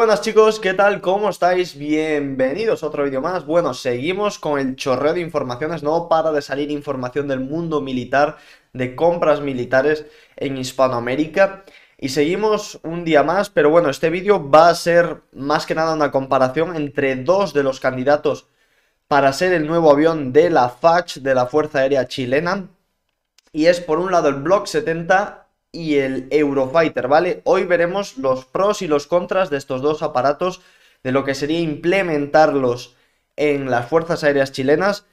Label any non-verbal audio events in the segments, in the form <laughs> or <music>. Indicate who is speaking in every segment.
Speaker 1: Buenas chicos, ¿qué tal? ¿Cómo estáis? Bienvenidos a otro vídeo más. Bueno, seguimos con el chorreo de informaciones, no para de salir información del mundo militar, de compras militares en Hispanoamérica. Y seguimos un día más, pero bueno, este vídeo va a ser más que nada una comparación entre dos de los candidatos para ser el nuevo avión de la FACH, de la Fuerza Aérea Chilena. Y es por un lado el Block 70 y el Eurofighter, ¿vale? Hoy veremos los pros y los contras de estos dos aparatos, de lo que sería implementarlos en las Fuerzas Aéreas chilenas.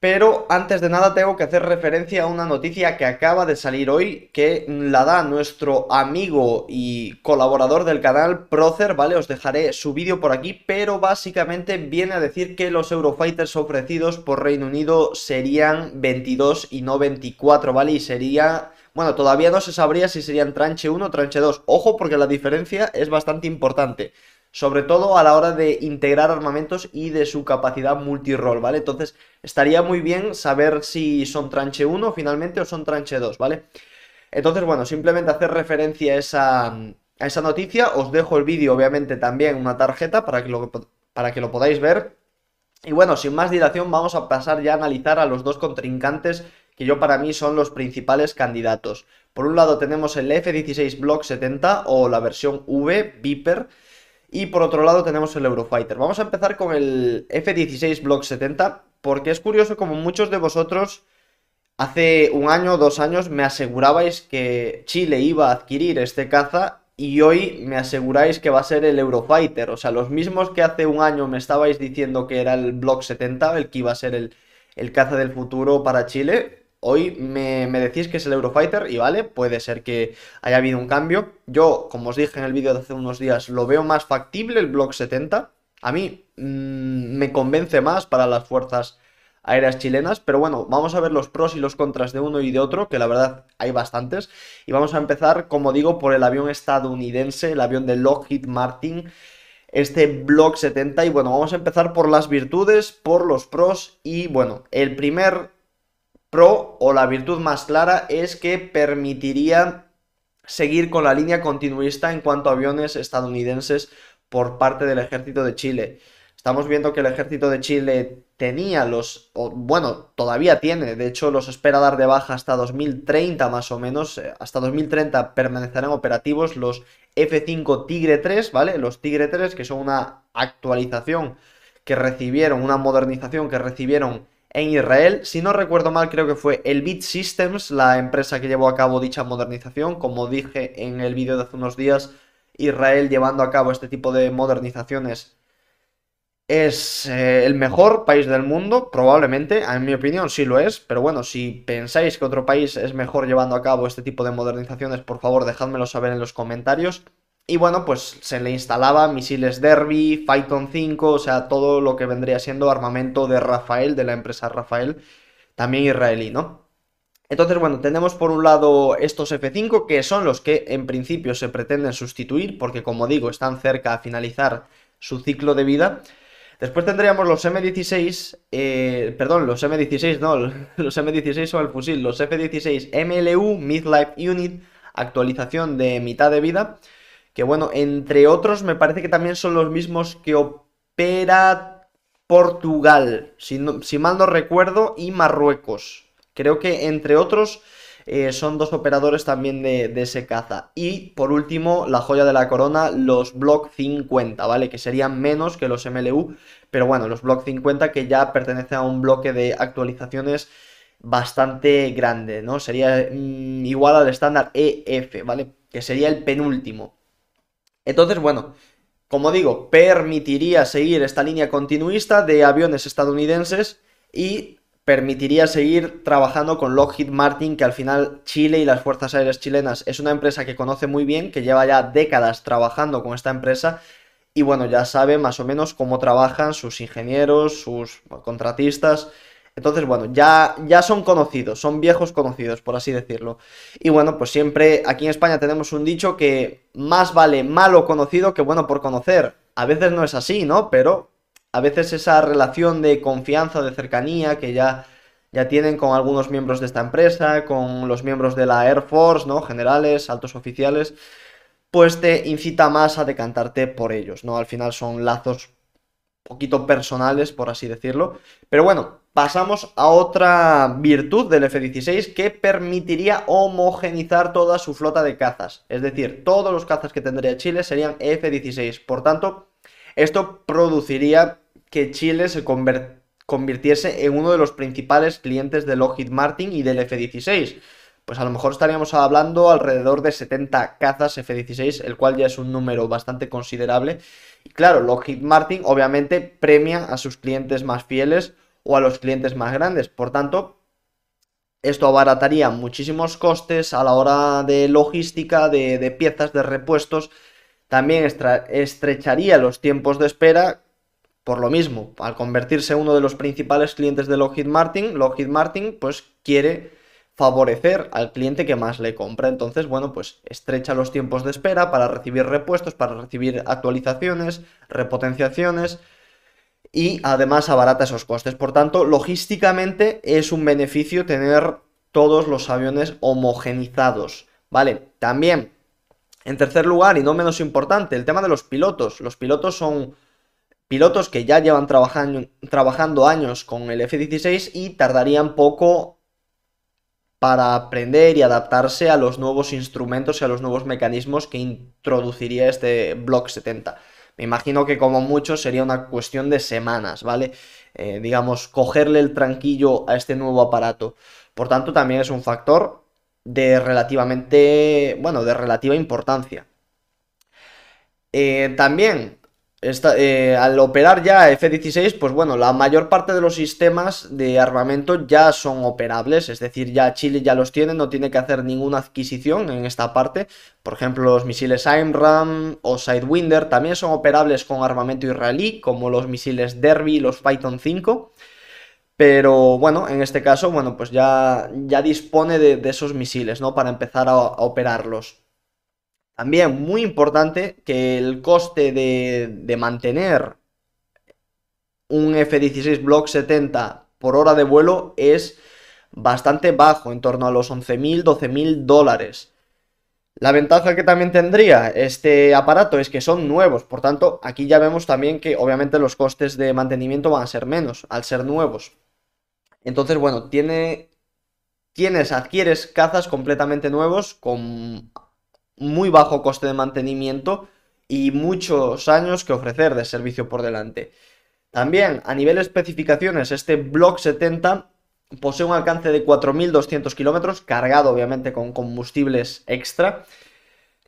Speaker 1: Pero antes de nada tengo que hacer referencia a una noticia que acaba de salir hoy, que la da nuestro amigo y colaborador del canal Procer, ¿vale? Os dejaré su vídeo por aquí, pero básicamente viene a decir que los Eurofighters ofrecidos por Reino Unido serían 22 y no 24, ¿vale? Y sería bueno, todavía no se sabría si serían tranche 1 o tranche 2. Ojo porque la diferencia es bastante importante. Sobre todo a la hora de integrar armamentos y de su capacidad multirol, ¿vale? Entonces estaría muy bien saber si son tranche 1 finalmente o son tranche 2, ¿vale? Entonces, bueno, simplemente hacer referencia a esa, noticia. Os dejo el vídeo, obviamente, también una tarjeta para que lo, para que lo podáis ver. Y bueno, sin más dilación, vamos a pasar ya a analizar a los dos contrincantes yo para mí son los principales candidatos. Por un lado tenemos el F-16 Block 70 o la versión V, Viper, y por otro lado tenemos el Eurofighter. Vamos a empezar con el F-16 Block 70, porque es curioso como muchos de vosotros hace un año o dos años me asegurabais que Chile iba a adquirir este caza y hoy me aseguráis que va a ser el Eurofighter. O sea, los mismos que hace un año me estabais diciendo que era el Block 70, el que iba a ser el, el caza del futuro para Chile, Hoy me, decís que es el Eurofighter y vale, puede ser que haya habido un cambio. Yo, como os dije en el vídeo de hace unos días, lo veo más factible el Block 70. A mí mm, me convence más para las fuerzas aéreas chilenas, pero bueno, vamos a ver los pros y los contras de uno y de otro, que la verdad hay bastantes. Y vamos a empezar, como digo, por el avión estadounidense, el avión de Lockheed Martin, este Block 70. Y bueno, vamos a empezar por las virtudes, por los pros y bueno, el primer pro o la virtud más clara es que permitiría seguir con la línea continuista en cuanto a aviones estadounidenses por parte del ejército de Chile. Estamos viendo que el ejército de Chile tenía los, bueno, todavía tiene, de hecho los espera dar de baja hasta 2030 más o menos, eh, hasta 2030 permanecerán operativos los F5 Tigre 3, ¿vale? Los Tigre 3 que son una actualización que recibieron, una modernización que recibieron en Israel. Si no recuerdo mal, creo que fue el Bit Systems, la empresa que llevó a cabo dicha modernización. Como dije en el vídeo de hace unos días, Israel llevando a cabo este tipo de modernizaciones es eh, el mejor país del mundo, probablemente, en mi opinión sí lo es, pero bueno, si pensáis que otro país es mejor llevando a cabo este tipo de modernizaciones, por favor dejádmelo saber en los comentarios. Y bueno, pues se le instalaba misiles Derby, Python 5, o sea, todo lo que vendría siendo armamento de Rafael, de la empresa Rafael, también israelí, ¿no? Entonces, bueno, tenemos por un lado estos F5, que son los que en principio se pretenden sustituir, porque como digo, están cerca a finalizar su ciclo de vida. Después tendríamos los M16, eh, perdón, los M16, no, <laughs> los M16 o el fusil, los F16 MLU, Midlife Unit, actualización de mitad de vida que bueno, entre otros me parece que también son los mismos que opera Portugal, si, mal no recuerdo, y Marruecos. Creo que entre otros eh, son dos operadores también de, de, ese caza. Y por último, la joya de la corona, los Block 50, ¿vale? Que serían menos que los MLU, pero bueno, los Block 50 que ya pertenece a un bloque de actualizaciones bastante grande, ¿no? Sería mm, igual al estándar EF, ¿vale? Que sería el penúltimo. Entonces, bueno, como digo, permitiría seguir esta línea continuista de aviones estadounidenses y permitiría seguir trabajando con Lockheed Martin, que al final Chile y las Fuerzas Aéreas Chilenas es una empresa que conoce muy bien, que lleva ya décadas trabajando con esta empresa y bueno, ya sabe más o menos cómo trabajan sus ingenieros, sus contratistas entonces, bueno, ya, ya son conocidos, son viejos conocidos, por así decirlo. Y bueno, pues siempre aquí en España tenemos un dicho que más vale malo conocido que bueno por conocer. A veces no es así, ¿no? Pero a veces esa relación de confianza, de cercanía que ya, ya tienen con algunos miembros de esta empresa, con los miembros de la Air Force, ¿no? Generales, altos oficiales, pues te incita más a decantarte por ellos, ¿no? Al final son lazos poquito personales, por así decirlo. Pero bueno, pasamos a otra virtud del F-16 que permitiría homogenizar toda su flota de cazas. Es decir, todos los cazas que tendría Chile serían F-16. Por tanto, esto produciría que Chile se convirtiese en uno de los principales clientes de Lockheed Martin y del F-16. Pues a lo mejor estaríamos hablando alrededor de 70 cazas F-16, el cual ya es un número bastante considerable. Y claro, Lockheed Martin obviamente premia a sus clientes más fieles o a los clientes más grandes. Por tanto, esto abarataría muchísimos costes a la hora de logística, de, piezas, de repuestos. También estrecharía los tiempos de espera. Por lo mismo, al convertirse uno de los principales clientes de Lockheed Martin, Lockheed Martin pues quiere favorecer al cliente que más le compra. Entonces, bueno, pues estrecha los tiempos de espera para recibir repuestos, para recibir actualizaciones, repotenciaciones, y además abarata esos costes. Por tanto, logísticamente es un beneficio tener todos los aviones homogenizados, ¿vale? También, en tercer lugar y no menos importante, el tema de los pilotos. Los pilotos son pilotos que ya llevan trabajando, trabajando años con el F-16 y tardarían poco para aprender y adaptarse a los nuevos instrumentos y a los nuevos mecanismos que introduciría este Block 70. Me imagino que como mucho sería una cuestión de semanas, ¿vale? Eh, digamos, cogerle el tranquillo a este nuevo aparato. Por tanto, también es un factor de relativamente, bueno, de relativa importancia. Eh, también eh, al operar ya F-16, pues bueno, la mayor parte de los sistemas de armamento ya son operables, es decir, ya Chile ya los tiene, no tiene que hacer ninguna adquisición en esta parte. Por ejemplo, los misiles AIMRAM o Sidewinder también son operables con armamento israelí, como los misiles Derby y los Python 5. Pero bueno, en este caso, bueno, pues ya, ya dispone de, esos misiles, ¿no? Para empezar a operarlos. También muy importante que el coste de, mantener un F-16 Block 70 por hora de vuelo es bastante bajo, en torno a los 11.000, 12.000 dólares. La ventaja que también tendría este aparato es que son nuevos, por tanto, aquí ya vemos también que obviamente los costes de mantenimiento van a ser menos al ser nuevos. Entonces, bueno, tiene, tienes, adquieres cazas completamente nuevos con muy bajo coste de mantenimiento y muchos años que ofrecer de servicio por delante. También a nivel especificaciones, este Block 70 posee un alcance de 4.200 kilómetros, cargado obviamente con combustibles extra,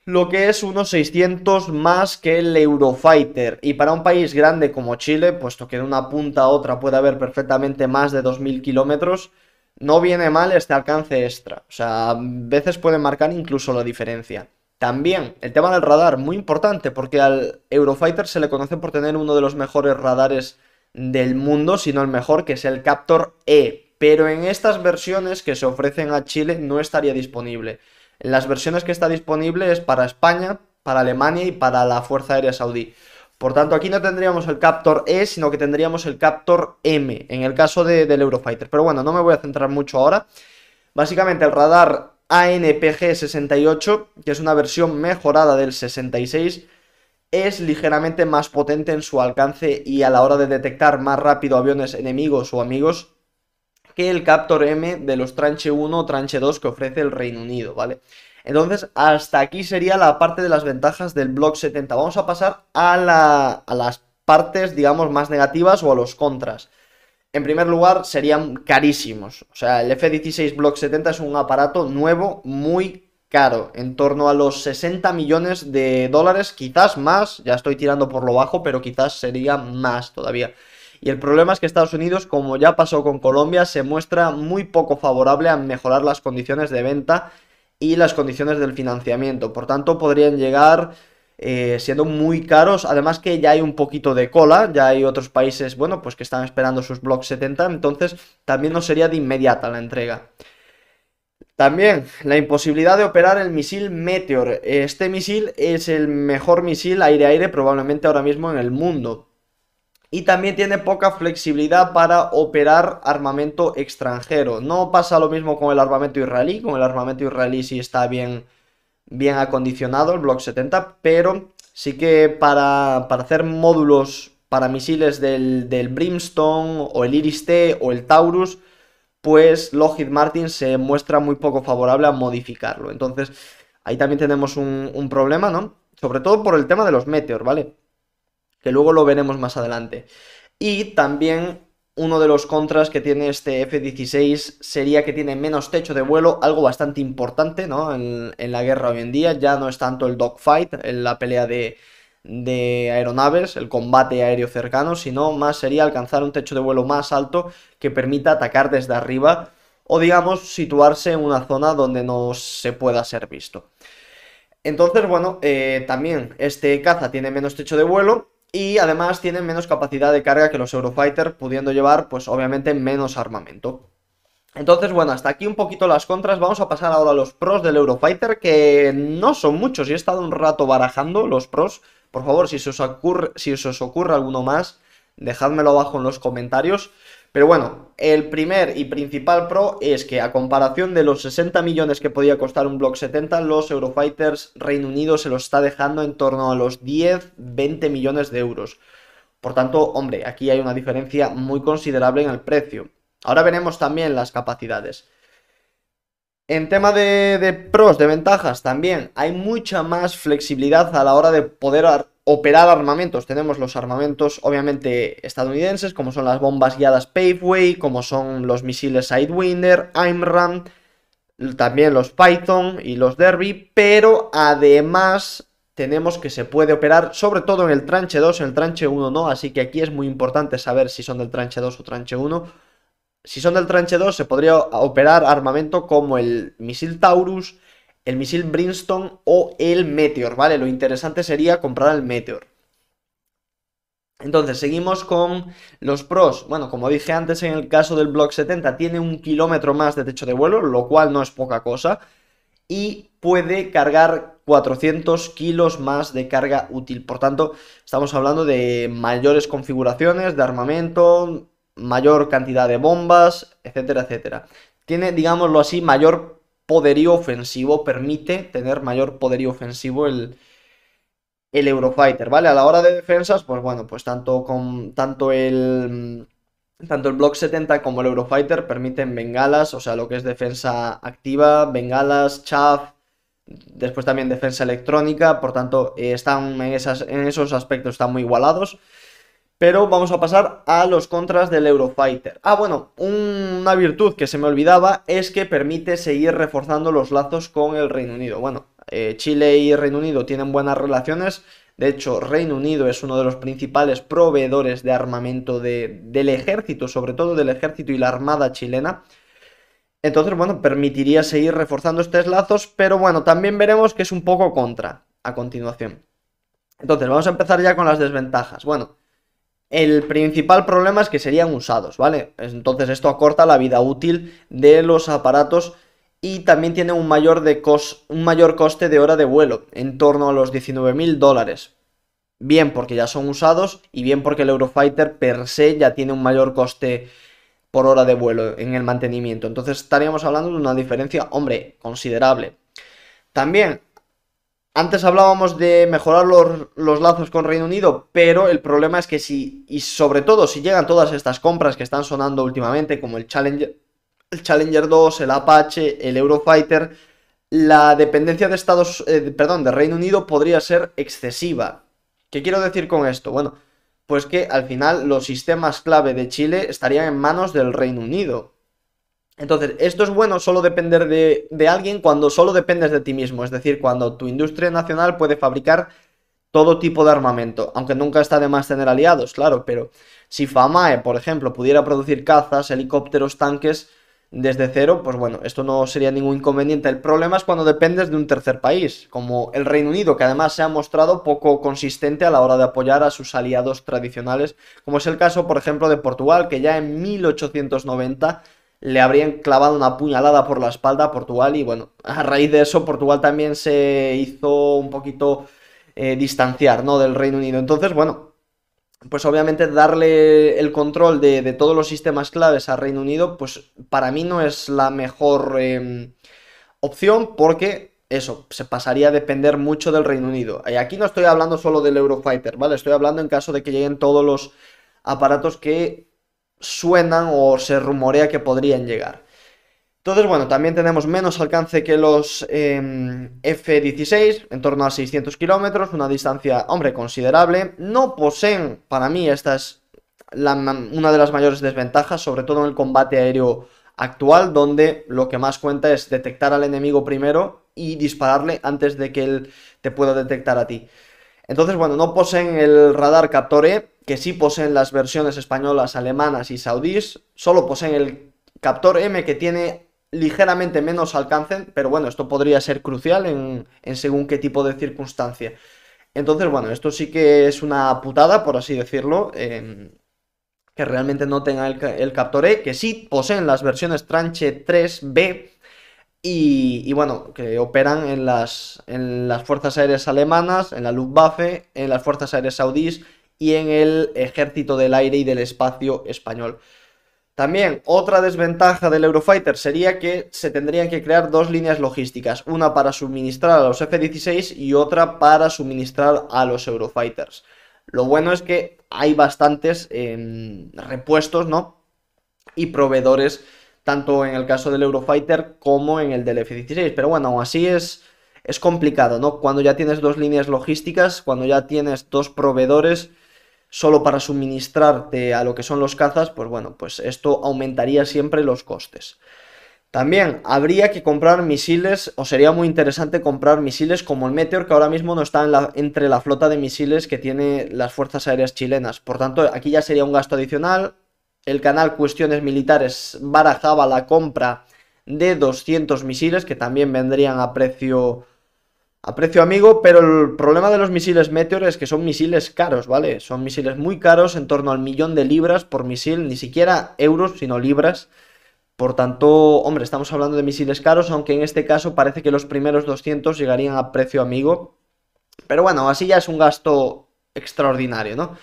Speaker 1: lo que es unos 600 más que el Eurofighter. Y para un país grande como Chile, puesto que de una punta a otra puede haber perfectamente más de 2.000 kilómetros, no viene mal este alcance extra. O sea, a veces puede marcar incluso la diferencia. También el tema del radar, muy importante, porque al Eurofighter se le conoce por tener uno de los mejores radares del mundo, si no el mejor, que es el Captor E. Pero en estas versiones que se ofrecen a Chile no estaría disponible. En las versiones que está disponible es para España, para Alemania y para la Fuerza Aérea Saudí. Por tanto, aquí no tendríamos el Captor E, sino que tendríamos el Captor M, en el caso del Eurofighter. Pero bueno, no me voy a centrar mucho ahora. Básicamente, el radar ANPG 68, que es una versión mejorada del 66, es ligeramente más potente en su alcance y a la hora de detectar más rápido aviones enemigos o amigos que el Captor M de los tranche 1 o tranche 2 que ofrece el Reino Unido, ¿vale? Entonces, hasta aquí sería la parte de las ventajas del Block 70. Vamos a pasar a, a las partes, digamos, más negativas o a los contras en primer lugar, serían carísimos. O sea, el F-16 Block 70 es un aparato nuevo, muy caro, en torno a los 60 millones de dólares, quizás más, ya estoy tirando por lo bajo, pero quizás sería más todavía. Y el problema es que Estados Unidos, como ya pasó con Colombia, se muestra muy poco favorable a mejorar las condiciones de venta y las condiciones del financiamiento. Por tanto, podrían llegar eh, siendo muy caros. Además que ya hay un poquito de cola, ya hay otros países, bueno, pues que están esperando sus Block 70, entonces también no sería de inmediata la entrega. También la imposibilidad de operar el misil Meteor. Este misil es el mejor misil aire-aire probablemente ahora mismo en el mundo. Y también tiene poca flexibilidad para operar armamento extranjero. No pasa lo mismo con el armamento israelí, con el armamento israelí si sí está bien bien acondicionado, el Block 70, pero sí que para, hacer módulos para misiles del, Brimstone o el Iris-T o el Taurus, pues Lockheed Martin se muestra muy poco favorable a modificarlo. Entonces, ahí también tenemos un, un problema, ¿no? Sobre todo por el tema de los Meteor, ¿vale? Que luego lo veremos más adelante. Y también uno de los contras que tiene este F-16 sería que tiene menos techo de vuelo, algo bastante importante ¿no? en, la guerra hoy en día. Ya no es tanto el dogfight, la pelea de, aeronaves, el combate aéreo cercano, sino más sería alcanzar un techo de vuelo más alto que permita atacar desde arriba o digamos situarse en una zona donde no se pueda ser visto. Entonces, bueno, eh, también este caza tiene menos techo de vuelo, y además tienen menos capacidad de carga que los Eurofighter, pudiendo llevar pues obviamente menos armamento. Entonces, bueno, hasta aquí un poquito las contras. Vamos a pasar ahora a los pros del Eurofighter, que no son muchos. y He estado un rato barajando los pros. Por favor, si se os ocurre, si os ocurre alguno más, dejádmelo abajo en los comentarios. Pero bueno, el primer y principal pro es que a comparación de los 60 millones que podía costar un Block 70, los Eurofighters Reino Unido se los está dejando en torno a los 10-20 millones de euros. Por tanto, hombre, aquí hay una diferencia muy considerable en el precio. Ahora veremos también las capacidades. En tema de, de pros, de ventajas también, hay mucha más flexibilidad a la hora de poder operar armamentos. Tenemos los armamentos, obviamente, estadounidenses, como son las bombas guiadas Paveway, como son los misiles Sidewinder, Imran, también los Python y los Derby, pero además tenemos que se puede operar sobre todo en el tranche 2, en el tranche 1 no, así que aquí es muy importante saber si son del tranche 2 o tranche 1. Si son del tranche 2 se podría operar armamento como el misil Taurus, el misil Brimstone o el Meteor, ¿vale? Lo interesante sería comprar el Meteor. Entonces, seguimos con los pros. Bueno, como dije antes, en el caso del Block 70 tiene un kilómetro más de techo de vuelo, lo cual no es poca cosa. Y puede cargar 400 kilos más de carga útil. Por tanto, estamos hablando de mayores configuraciones de armamento, mayor cantidad de bombas, etcétera, etcétera. Tiene, digámoslo así, mayor poderío ofensivo, permite tener mayor poderío ofensivo el, Eurofighter, ¿vale? A la hora de defensas, pues bueno, pues tanto, con, tanto el... Mm, tanto el Block 70 como el Eurofighter permiten bengalas, o sea, lo que es defensa activa, bengalas, chaff, después también defensa electrónica, por tanto, eh, están en esos aspectos están muy igualados. Pero vamos a pasar a los contras del Eurofighter. Ah, bueno, una virtud que se me olvidaba es que permite seguir reforzando los lazos con el Reino Unido. Bueno, eh, Chile y Reino Unido tienen buenas relaciones. De hecho, Reino Unido es uno de los principales proveedores de armamento del ejército, sobre todo del ejército y la armada chilena. Entonces, bueno, permitiría seguir reforzando estos lazos, pero bueno, también veremos que es un poco contra a continuación. Entonces, vamos a empezar ya con las desventajas. Bueno, el principal problema es que serían usados, ¿vale? Entonces esto acorta la vida útil de los aparatos y también tiene un mayor, de un mayor coste de hora de vuelo, en torno a los 19.000 dólares. Bien porque ya son usados y bien porque el Eurofighter per se ya tiene un mayor coste por hora de vuelo en el mantenimiento. Entonces estaríamos hablando de una diferencia, hombre, considerable. También antes hablábamos de mejorar los, lazos con Reino Unido, pero el problema es que si, y sobre todo si llegan todas estas compras que están sonando últimamente, como el Challenger, el Challenger 2, el Apache, el Eurofighter, la dependencia de Estados, eh, perdón, de Reino Unido podría ser excesiva. ¿Qué quiero decir con esto? Bueno, pues que al final los sistemas clave de Chile estarían en manos del Reino Unido. Entonces, esto es bueno solo depender de, alguien cuando solo dependes de ti mismo, es decir, cuando tu industria nacional puede fabricar todo tipo de armamento, aunque nunca está de más tener aliados, claro, pero si Famae, por ejemplo, pudiera producir cazas, helicópteros, tanques desde cero, pues bueno, esto no sería ningún inconveniente. El problema es cuando dependes de un tercer país, como el Reino Unido, que además se ha mostrado poco consistente a la hora de apoyar a sus aliados tradicionales, como es el caso, por ejemplo, de Portugal, que ya en 1890 le habrían clavado una puñalada por la espalda a Portugal y bueno, a raíz de eso Portugal también se hizo un poquito eh, distanciar ¿no? del Reino Unido. Entonces, bueno, pues obviamente darle el control de, todos los sistemas claves al Reino Unido, pues para mí no es la mejor em, opción porque eso, se pasaría a depender mucho del Reino Unido. Y aquí no estoy hablando solo del Eurofighter, ¿vale? Estoy hablando en caso de que lleguen todos los aparatos que suenan o se rumorea que podrían llegar. Entonces, bueno, también tenemos menos alcance que los em, F-16, en torno a 600 kilómetros, una distancia, hombre, considerable. No poseen, para mí, esta es una de las mayores desventajas, sobre todo en el combate aéreo actual, donde lo que más cuenta es detectar al enemigo primero y dispararle antes de que él te pueda detectar a ti. Entonces, bueno, no poseen el radar captor e, que sí poseen las versiones españolas, alemanas y saudíes, solo poseen el captor M que tiene ligeramente menos alcance, pero bueno, esto podría ser crucial en, según qué tipo de circunstancia. Entonces, bueno, esto sí que es una putada, por así decirlo, em, que realmente no tenga el, captor E, que sí poseen las versiones tranche 3B, y, bueno, que operan en las, en las fuerzas aéreas alemanas, en la Luftwaffe, en las fuerzas aéreas saudíes y en el Ejército del Aire y del Espacio español. También otra desventaja del Eurofighter sería que se tendrían que crear dos líneas logísticas, una para suministrar a los F-16 y otra para suministrar a los Eurofighters. Lo bueno es que hay bastantes em, repuestos, ¿no? Y proveedores, tanto en el caso del Eurofighter como en el del F-16. Pero bueno, aún así es, es complicado, ¿no? Cuando ya tienes dos líneas logísticas, cuando ya tienes dos proveedores solo para suministrarte a lo que son los cazas, pues bueno, pues esto aumentaría siempre los costes. También habría que comprar misiles, o sería muy interesante comprar misiles como el Meteor, que ahora mismo no está entre la flota de misiles que tiene las Fuerzas Aéreas Chilenas. Por tanto, aquí ya sería un gasto adicional. El canal Cuestiones Militares barajaba la compra de 200 misiles, que también vendrían a precio a precio amigo, pero el problema de los misiles Meteor es que son misiles caros, ¿vale? Son misiles muy caros, en torno al millón de libras por misil, ni siquiera euros, sino libras. Por tanto, hombre, estamos hablando de misiles caros, aunque en este caso parece que los primeros 200 llegarían a precio amigo. Pero bueno, así ya es un gasto extraordinario, ¿no?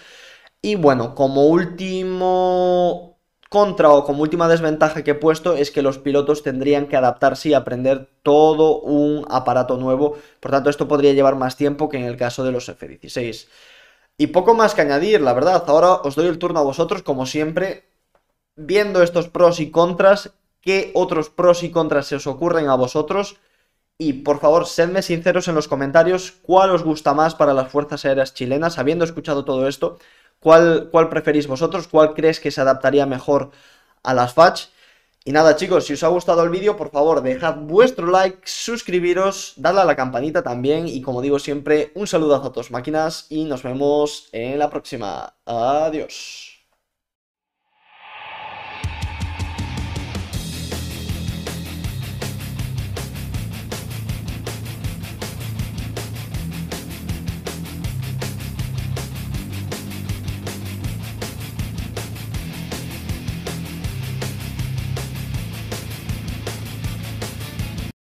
Speaker 1: Y bueno, como último contra o como última desventaja que he puesto es que los pilotos tendrían que adaptarse y aprender todo un aparato nuevo, por tanto esto podría llevar más tiempo que en el caso de los F-16. Y poco más que añadir, la verdad, ahora os doy el turno a vosotros, como siempre, viendo estos pros y contras, qué otros pros y contras se os ocurren a vosotros. Y por favor, sedme sinceros en los comentarios cuál os gusta más para las Fuerzas Aéreas Chilenas, habiendo escuchado todo esto. ¿Cuál, preferís vosotros? ¿Cuál crees que se adaptaría mejor a las Fatch? Y nada chicos, si os ha gustado el vídeo, por favor dejad vuestro like, suscribiros, dadle a la campanita también y como digo siempre, un saludo a todos, máquinas y nos vemos en la próxima. Adiós.